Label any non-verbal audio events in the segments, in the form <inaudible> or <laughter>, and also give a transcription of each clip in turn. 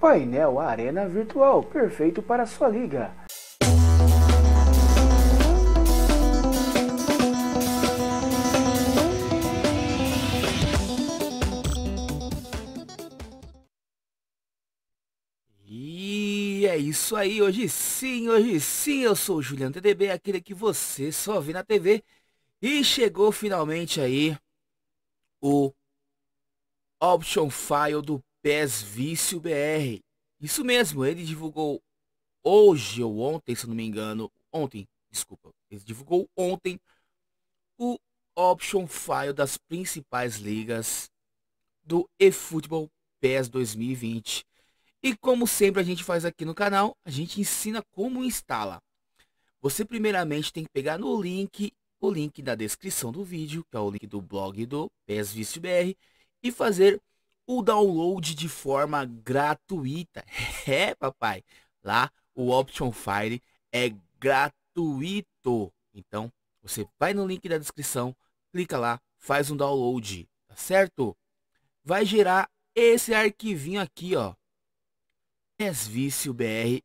Painel Arena Virtual, perfeito para sua liga. E é isso aí, hoje sim, hoje sim, eu sou o Juliano TDB, aquele que você só vê na TV. E chegou finalmente aí o Option File do Vício BR. Isso mesmo, ele divulgou hoje ou ontem, se não me engano, ontem, desculpa, ele divulgou ontem o option file das principais ligas do eFootball PES 2020. E como sempre a gente faz aqui no canal, a gente ensina como instala. Você primeiramente tem que pegar no link, o link da descrição do vídeo, que é o link do blog do PES Vício BR, e fazer o download de forma gratuita. <laughs> É, papai. Lá o Option Fire é gratuito. Então, você vai no link da descrição, clica lá, faz um download, tá certo? Vai gerar esse arquivinho aqui, ó. Pesvício BR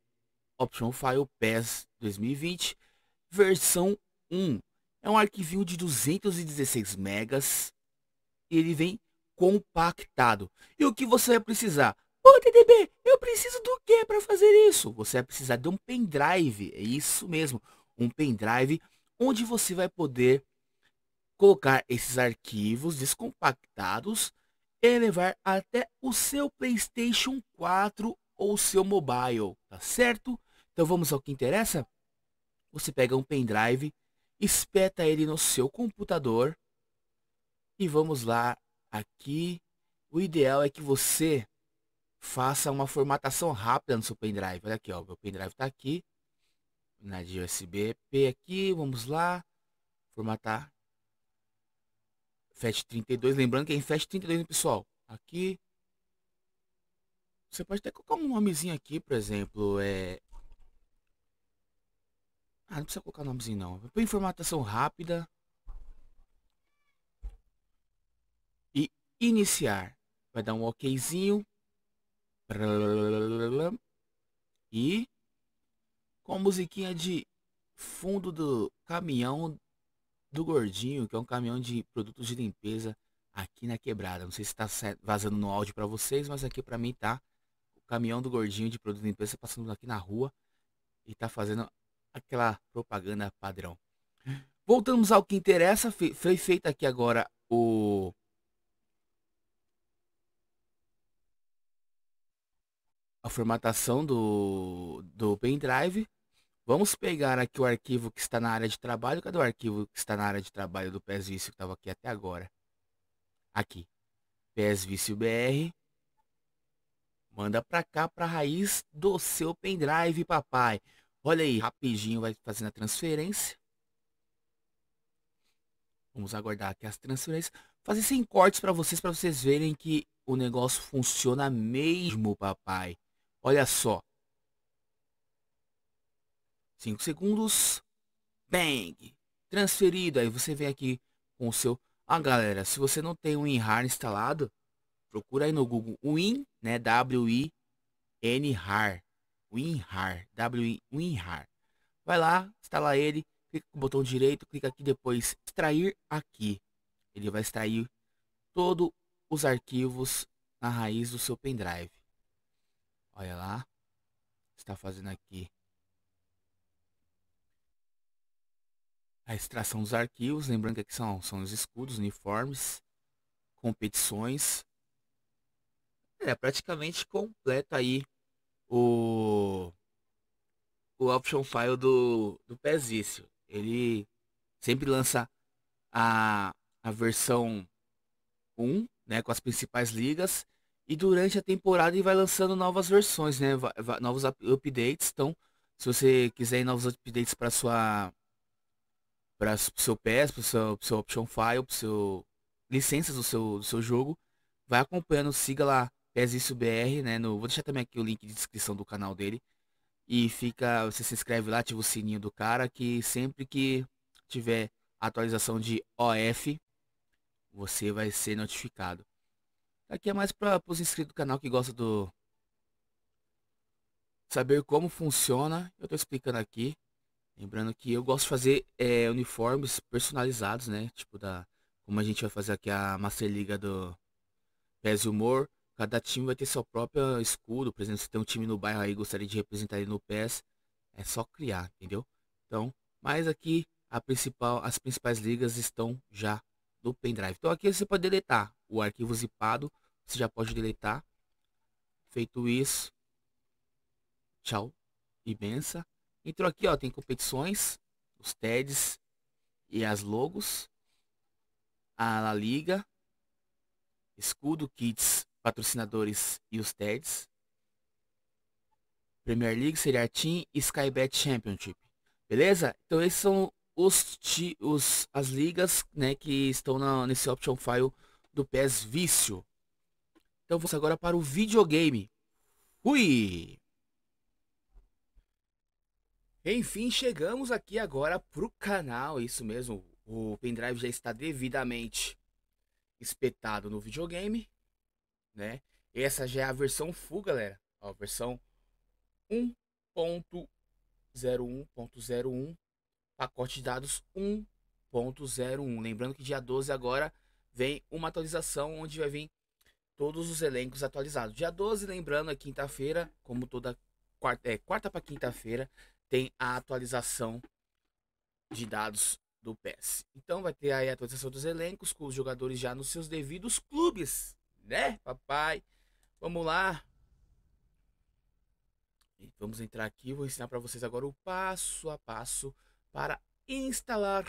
Option File PES 2020, versão 1. É um arquivinho de 216 megas. E ele vem compactado. E o que você vai precisar? Ô TDB, eu preciso do que para fazer isso? Você vai precisar de um pendrive, é isso mesmo, um pendrive onde você vai poder colocar esses arquivos descompactados e levar até o seu PlayStation 4 ou seu mobile, tá certo? Então vamos ao que interessa? Você pega um pendrive, espeta ele no seu computador e vamos lá Aqui, o ideal é que você faça uma formatação rápida no seu pendrive. Olha aqui, ó, meu pendrive está aqui, na de USB P aqui, vamos lá, formatar FAT32, lembrando que é em FAT32, pessoal, aqui, você pode até colocar um nomezinho aqui, por exemplo, é... Ah, não precisa colocar nomezinho não, em formatação rápida, iniciar. Vai dar um okzinho. E com a musiquinha de fundo do caminhão do Gordinho, que é um caminhão de produtos de limpeza aqui na quebrada. Não sei se está vazando no áudio para vocês, mas aqui para mim tá o caminhão do Gordinho de produtos de limpeza passando aqui na rua e tá fazendo aquela propaganda padrão. Voltamos ao que interessa. Foi feita aqui agora o a formatação do, do pendrive. Vamos pegar aqui o arquivo que está na área de trabalho. Cadê o arquivo que está na área de trabalho do PES Vício que estava aqui até agora? Aqui. PES Vício BR. Manda para cá, para a raiz do seu pendrive, papai. Olha aí, rapidinho vai fazendo a transferência. Vamos aguardar aqui as transferências. Fazer sem cortes para vocês, para vocês verem que o negócio funciona mesmo, papai. Olha só. 5 segundos. Bang! Transferido. Aí você vem aqui com o seu... Ah, galera, se você não tem o WinRAR instalado, procura aí no Google Win, né? W-I-N-RAR. WinRAR. W-I-N-RAR. Vai lá, instala ele, clica com o botão direito, clica aqui depois extrair aqui. Ele vai extrair todos os arquivos na raiz do seu pendrive. Olha lá. está fazendo aqui? A extração dos arquivos, lembrando que aqui são, são os escudos, uniformes, competições. É, praticamente completa aí o, o option file do, do Ele sempre lança a, a versão 1, né, com as principais ligas, e durante a temporada ele vai lançando novas versões, né? Novos updates. Então, se você quiser novos updates para sua para o seu PS, para o seu, seu option file, para seu licenças do seu do seu jogo, vai acompanhando, siga lá PES isso BR, né? No, vou deixar também aqui o link de descrição do canal dele. E fica, você se inscreve lá, ativa o sininho do cara que sempre que tiver atualização de OF, você vai ser notificado. Aqui é mais para os inscritos do canal que gostam do... Saber como funciona. Eu estou explicando aqui. Lembrando que eu gosto de fazer é, uniformes personalizados, né? Tipo da... Como a gente vai fazer aqui a Master Liga do Pés e Humor. Cada time vai ter seu próprio escudo. Por exemplo, se tem um time no bairro aí gostaria de representar ele no PES. É só criar, entendeu? Então, mas aqui a principal, as principais ligas estão já no pendrive. Então aqui você pode deletar o arquivo zipado. Você já pode deletar. Feito isso, tchau e benção. Entrou aqui, ó, tem competições, os TEDs e as logos, a La Liga, escudo, kits, patrocinadores e os TEDs. Premier League, Serie Team e Skybet Championship. Beleza? Então esses são os, os as ligas né, que estão na, nesse option file do PES Vício. Então vamos agora para o videogame. Fui. Enfim, chegamos aqui agora pro canal, isso mesmo. O pendrive já está devidamente espetado no videogame, né? Essa já é a versão full, galera. Ó, versão 1.01.01, pacote de dados 1.01. Lembrando que dia 12 agora vem uma atualização onde vai vir todos os elencos atualizados. Dia 12, lembrando, é quinta-feira, como toda quarta, é, quarta para quinta-feira, tem a atualização de dados do PES. Então vai ter aí a atualização dos elencos com os jogadores já nos seus devidos clubes, né, papai? Vamos lá. E vamos entrar aqui, vou ensinar para vocês agora o passo a passo para instalar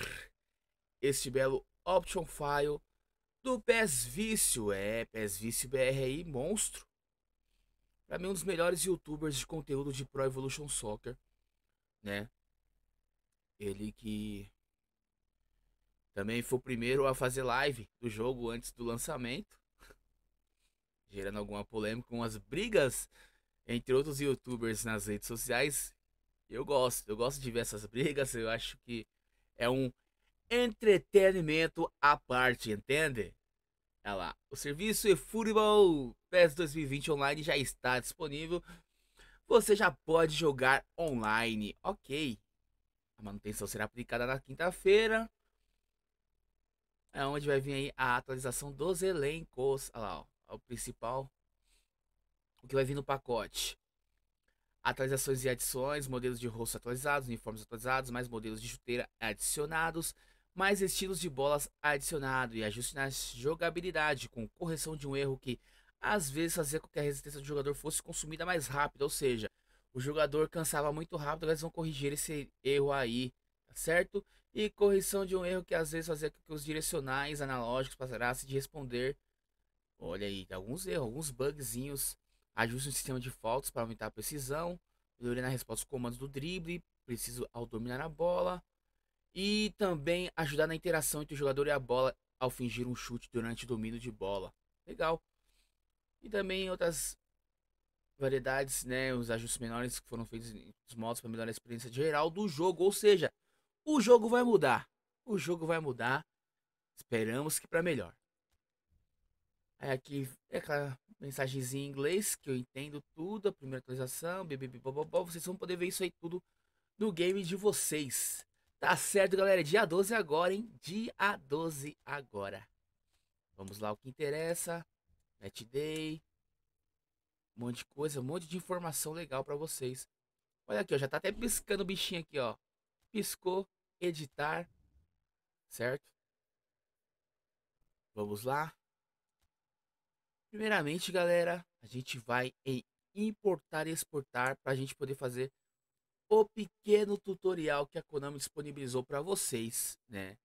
este belo option file do Pés Vício. É, Pés Vício BR aí, monstro. Pra mim, um dos melhores youtubers de conteúdo de Pro Evolution Soccer, né? Ele que também foi o primeiro a fazer live do jogo antes do lançamento, <laughs> gerando alguma polêmica com as brigas entre outros youtubers nas redes sociais. Eu gosto, eu gosto de ver essas brigas, eu acho que é um entretenimento à parte, entende? Olha lá. O serviço eFootball PES 2020 online já está disponível. Você já pode jogar online. Ok. A manutenção será aplicada na quinta-feira. É onde vai vir aí a atualização dos elencos. Olha lá, ó, é o principal. O que vai vir no pacote. Atualizações e adições, modelos de rosto atualizados, uniformes atualizados, mais modelos de chuteira adicionados, mais estilos de bolas adicionado e ajuste na jogabilidade com correção de um erro que às vezes fazia com que a resistência do jogador fosse consumida mais rápido, ou seja, o jogador cansava muito rápido, eles vão corrigir esse erro aí, tá certo? E correção de um erro que às vezes fazia com que os direcionais analógicos passassem de responder. Olha aí, alguns erros, alguns bugzinhos, ajuste no sistema de faltas para aumentar a precisão, melhoria na resposta aos comandos do drible, preciso ao dominar a bola, e também ajudar na interação entre o jogador e a bola ao fingir um chute durante o domínio de bola. Legal. E também outras variedades, né, os ajustes menores que foram feitos em modos para melhorar a experiência geral do jogo, ou seja, o jogo vai mudar. O jogo vai mudar. Esperamos que para melhor. Aí aqui é aquela mensagenzinha em inglês que eu entendo tudo, a primeira atualização, bebê, vocês vão poder ver isso aí tudo no game de vocês. Tá certo, galera. É dia 12 agora, hein? Dia 12 agora. Vamos lá, o que interessa. Match Day. Um monte de coisa, um monte de informação legal para vocês. Olha aqui, ó. Já tá até piscando o bichinho aqui, ó. Piscou, editar. Certo? Vamos lá. Primeiramente, galera, a gente vai em importar e exportar para a gente poder fazer o pequeno tutorial que a Konami disponibilizou para vocês, né?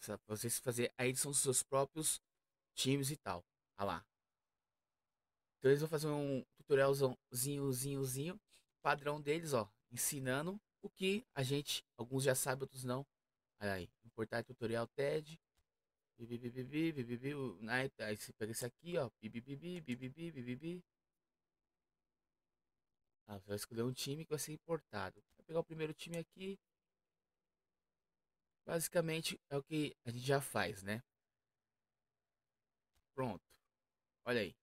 Para vocês fazer a edição dos seus próprios times e tal. Ah lá. Então eles vão fazer um tutorialzinhozinhozinho, padrão deles, ó, ensinando o que a gente, alguns já sabem, outros não. Olha aí, importar tutorial TED. Bibibibi, bibibi, aí você pega esse aqui, ó, bibibibi, bibibi, bibibi. Ah, você vai escolher um time que vai ser importado. Vai pegar o primeiro time aqui. Basicamente é o que a gente já faz, né? Pronto. Olha aí.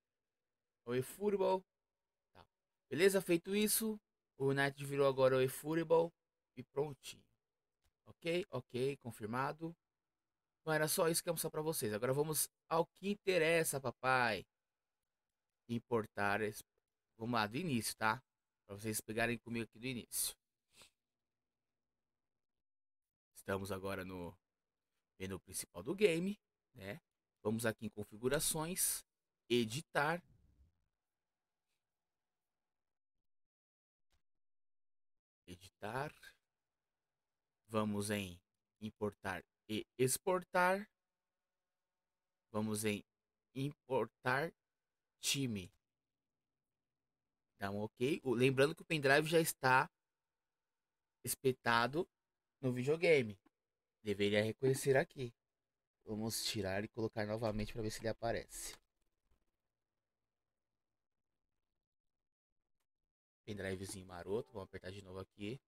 O eFootball. Tá. Beleza, feito isso. O United virou agora o eFootball. E prontinho. Ok, ok, confirmado. Bom, era só isso que eu ia mostrar pra vocês. Agora vamos ao que interessa, papai. Importar. Vamos lá, do início, tá? Para vocês pegarem comigo aqui do início. Estamos agora no menu principal do game, né? Vamos aqui em configurações, editar. Editar. Vamos em importar e exportar. Vamos em importar time um então, ok. Lembrando que o pendrive já está espetado no videogame. Deveria reconhecer aqui. Vamos tirar e colocar novamente para ver se ele aparece. Pendrivezinho maroto. Vamos apertar de novo aqui.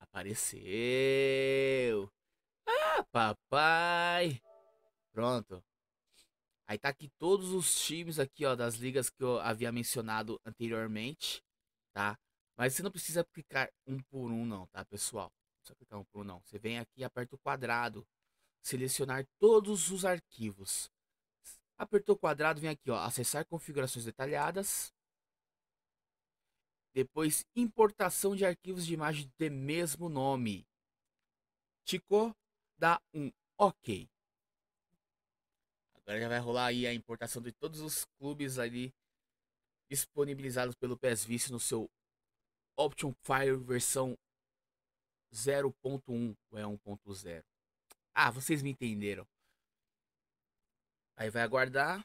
Apareceu. Ah, papai. Pronto. Aí tá aqui todos os times aqui, ó, das ligas que eu havia mencionado anteriormente, tá? Mas você não precisa clicar um por um não, tá, pessoal? Não precisa clicar um por um não. Você vem aqui, aperta o quadrado, selecionar todos os arquivos. Apertou o quadrado, vem aqui, ó, acessar configurações detalhadas. Depois, importação de arquivos de imagem de mesmo nome. Ticou, dá um OK. Agora já vai rolar aí a importação de todos os clubes ali disponibilizados pelo PSV Vice no seu Option Fire versão 0.1 ou é 1.0. Ah, vocês me entenderam. Aí vai aguardar.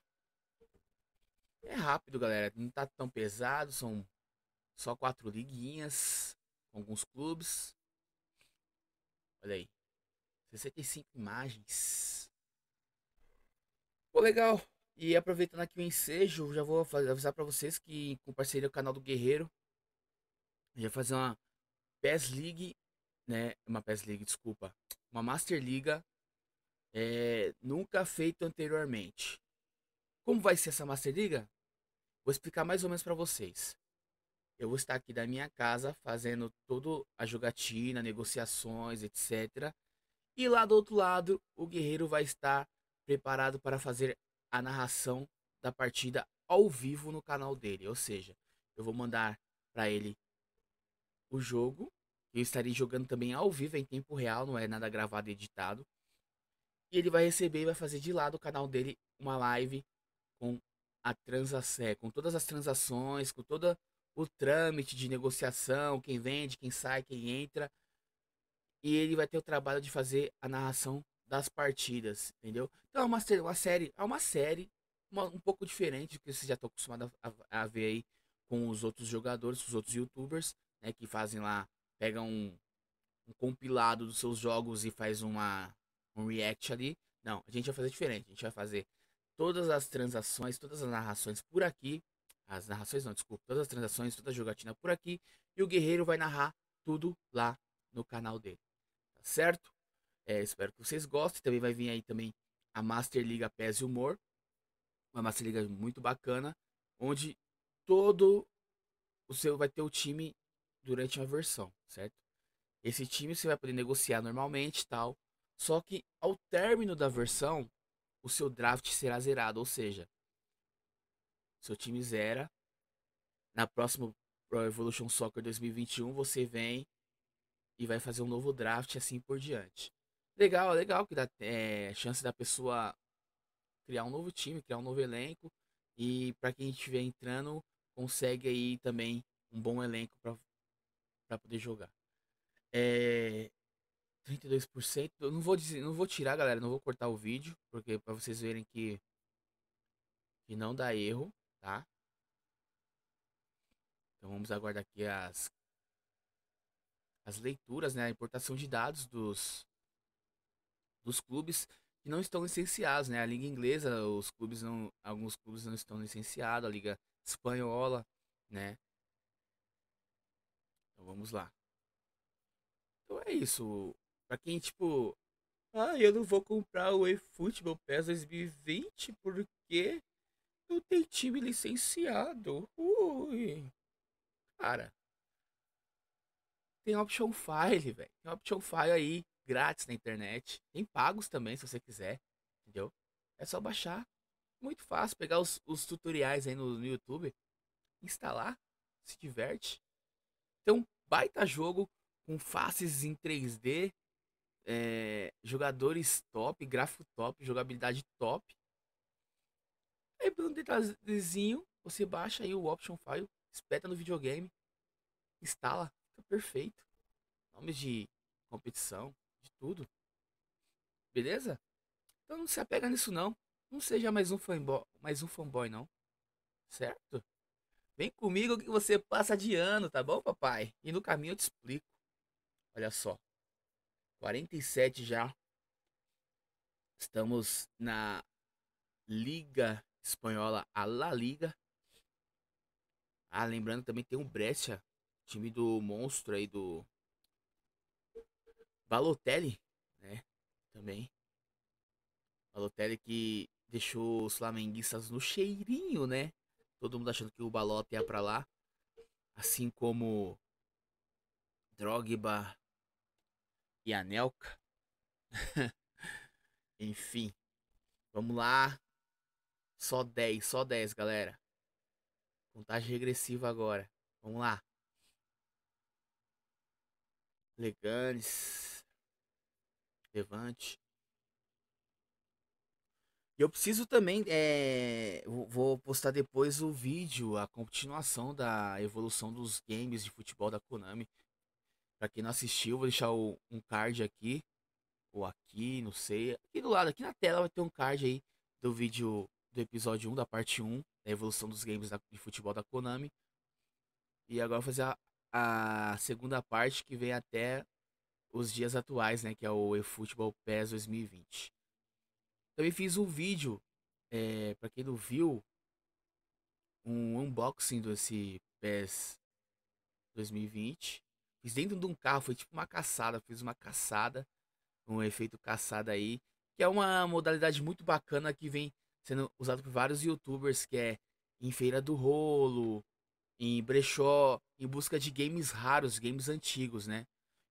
É rápido, galera. Não tá tão pesado. São só quatro liguinhas. Alguns clubes. Olha aí. 65 imagens. Pô, legal. E aproveitando aqui o ensejo, já vou avisar para vocês que com parceria com o canal do Guerreiro, já fazer uma PES League, né? Uma PES League, desculpa. Uma Master Liga é, nunca feito anteriormente. Como vai ser essa Master Liga? Vou explicar mais ou menos para vocês. Eu vou estar aqui da minha casa fazendo toda a jogatina, negociações, etc. E lá do outro lado, o guerreiro vai estar preparado para fazer a narração da partida ao vivo no canal dele. Ou seja, eu vou mandar para ele o jogo. Eu estarei jogando também ao vivo em tempo real, não é nada gravado e editado. E ele vai receber e vai fazer de lá do canal dele uma live com a transação, é, com todas as transações, com todo o trâmite de negociação, quem vende, quem sai, quem entra. E ele vai ter o trabalho de fazer a narração das partidas, entendeu? Então é uma, uma série, é uma série uma, um pouco diferente do que você já está acostumado a, a, a, ver aí com os outros jogadores, os outros youtubers, né, que fazem lá, pegam um, um compilado dos seus jogos e faz uma um react ali. Não, a gente vai fazer diferente, a gente vai fazer todas as transações, todas as narrações por aqui, as narrações não, desculpa, todas as transações, toda a jogatina por aqui, e o guerreiro vai narrar tudo lá no canal dele. Tá certo? É, espero que vocês gostem. Também vai vir aí também a Master Liga Pés e Humor. Uma Master Liga muito bacana. Onde todo o seu vai ter o time durante uma versão, certo? Esse time você vai poder negociar normalmente tal. Só que ao término da versão, o seu draft será zerado. Ou seja, seu time zera. Na próxima Pro Evolution Soccer 2021, você vem e vai fazer um novo draft assim por diante. Legal, legal que dá é, chance da pessoa criar um novo time, criar um novo elenco e para quem estiver entrando consegue aí também um bom elenco para poder jogar. É eh, 32%, eu não vou dizer, não vou tirar, galera, não vou cortar o vídeo, porque para vocês verem que que não dá erro, tá? Então vamos aguardar aqui as as leituras, né, a importação de dados dos dos clubes que não estão licenciados, né? A liga inglesa, os clubes não, alguns clubes não estão licenciados, a liga espanhola, né? Então vamos lá. Então é isso. Para quem tipo, ah, eu não vou comprar o eFootball PES 2020 porque não tem time licenciado. Ui. Cara, tem option file, velho. Tem option file aí grátis na internet. Tem pagos também, se você quiser. Entendeu? É só baixar. Muito fácil. Pegar os, os tutoriais aí no, no, YouTube. Instalar. Se diverte. Tem então, um baita jogo com faces em 3D. É, jogadores top, gráfico top, jogabilidade top. Aí por um detalhezinho, você baixa aí o option file, espeta no videogame, instala, fica perfeito. Nomes de competição, tudo. Beleza? Então não se apega nisso não. Não seja mais um fanboy, mais um fanboy não. Certo? Vem comigo que você passa de ano, tá bom, papai? E no caminho eu te explico. Olha só. 47 já. Estamos na Liga Espanhola, a La Liga. Ah, lembrando também tem o um Brescia, time do monstro aí do Balotelli, né? Também. Balotelli que deixou os flamenguistas no cheirinho, né? Todo mundo achando que o Balot ia para lá. Assim como Drogba e Anelka. <laughs> Enfim. Vamos lá. Só 10, só 10, galera. Contagem regressiva agora. Vamos lá. Leganes relevante. E eu preciso também. É, vou postar depois o vídeo, a continuação da evolução dos games de futebol da Konami. Pra quem não assistiu, vou deixar o, um card aqui. Ou aqui, não sei. Aqui do lado, aqui na tela vai ter um card aí do vídeo do episódio 1, da parte 1, da evolução dos games da, de futebol da Konami. E agora vou fazer a, a segunda parte que vem até os dias atuais, né? Que é o eFootball PES 2020. Também fiz um vídeo, é, para quem não viu, um unboxing desse PES 2020. Fiz dentro de um carro, foi tipo uma caçada, fiz uma caçada, um efeito caçada aí, que é uma modalidade muito bacana que vem sendo usado por vários youtubers, que é em feira do rolo, em brechó, em busca de games raros, games antigos, né?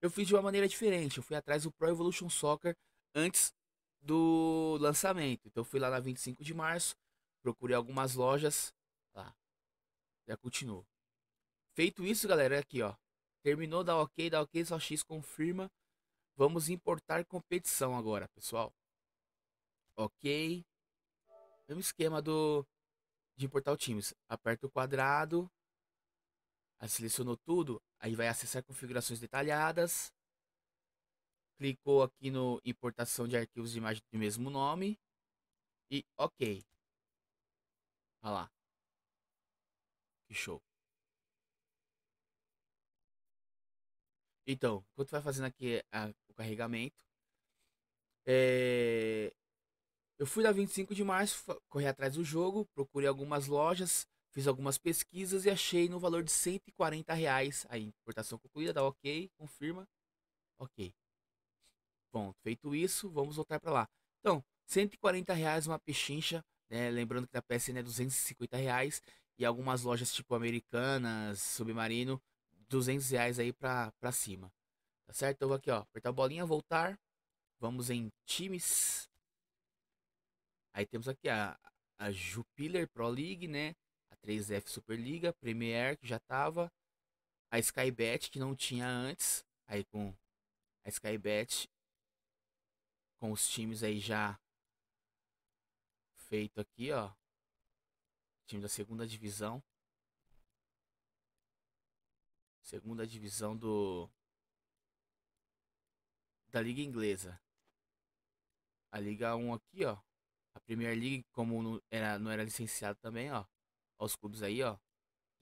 eu fiz de uma maneira diferente. Eu fui atrás do Pro Evolution Soccer antes do lançamento. Então eu fui lá na 25 de março, procurei algumas lojas lá. Já continuou. Feito isso, galera, aqui ó. Terminou da OK, da OK só X confirma. Vamos importar competição agora, pessoal. OK. Mesmo esquema do de importar o times. Aperta o quadrado, Aí selecionou tudo, aí vai acessar configurações detalhadas. Clicou aqui no importação de arquivos de imagem do mesmo nome. E ok. Olha lá. Que show. Então, enquanto vai fazendo aqui a, o carregamento, é... eu fui da 25 de março, corri atrás do jogo, procurei algumas lojas, Fiz algumas pesquisas e achei no valor de 140 reais. Aí, importação concluída, dá tá ok, confirma. Ok. bom feito isso, vamos voltar para lá. Então, 140 reais uma pechincha, né? Lembrando que da PSN é 250 reais. E algumas lojas tipo Americanas, Submarino, 200 reais aí pra, pra cima. Tá certo? Então, vou aqui, ó. Apertar a bolinha, voltar. Vamos em times. Aí temos aqui a, a Jupiler Pro League, né? 3F Superliga, Premier, que já tava, a Skybet, que não tinha antes, aí com a Skybet, com os times aí já feito aqui, ó. Time da segunda divisão. Segunda divisão do da liga inglesa. A Liga 1 aqui, ó. A Premier League, como não era, não era licenciado também, ó aos clubes aí, ó.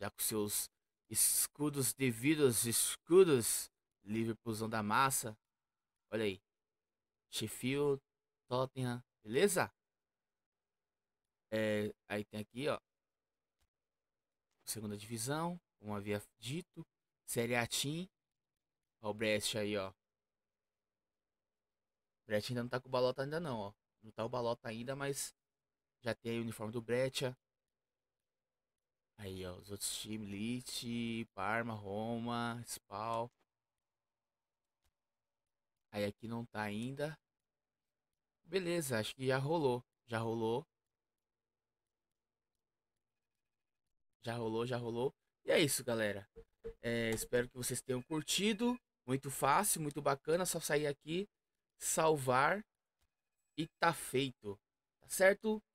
Já com seus escudos devidos, escudos. Liverpoolzão da massa. Olha aí. Sheffield, Tottenham, beleza? É, aí tem aqui, ó. Segunda divisão, como havia dito. Série A Team. Ó, o Brest aí, ó. O ainda não tá com o Balota ainda não, ó. Não tá o Balota ainda, mas já tem aí o uniforme do Brecha. Aí, ó, os outros times, lit Parma, Roma, Spal. Aí aqui não tá ainda. Beleza, acho que já rolou. Já rolou. Já rolou, já rolou. E é isso, galera. É, espero que vocês tenham curtido. Muito fácil, muito bacana. Só sair aqui, salvar e tá feito. Tá certo?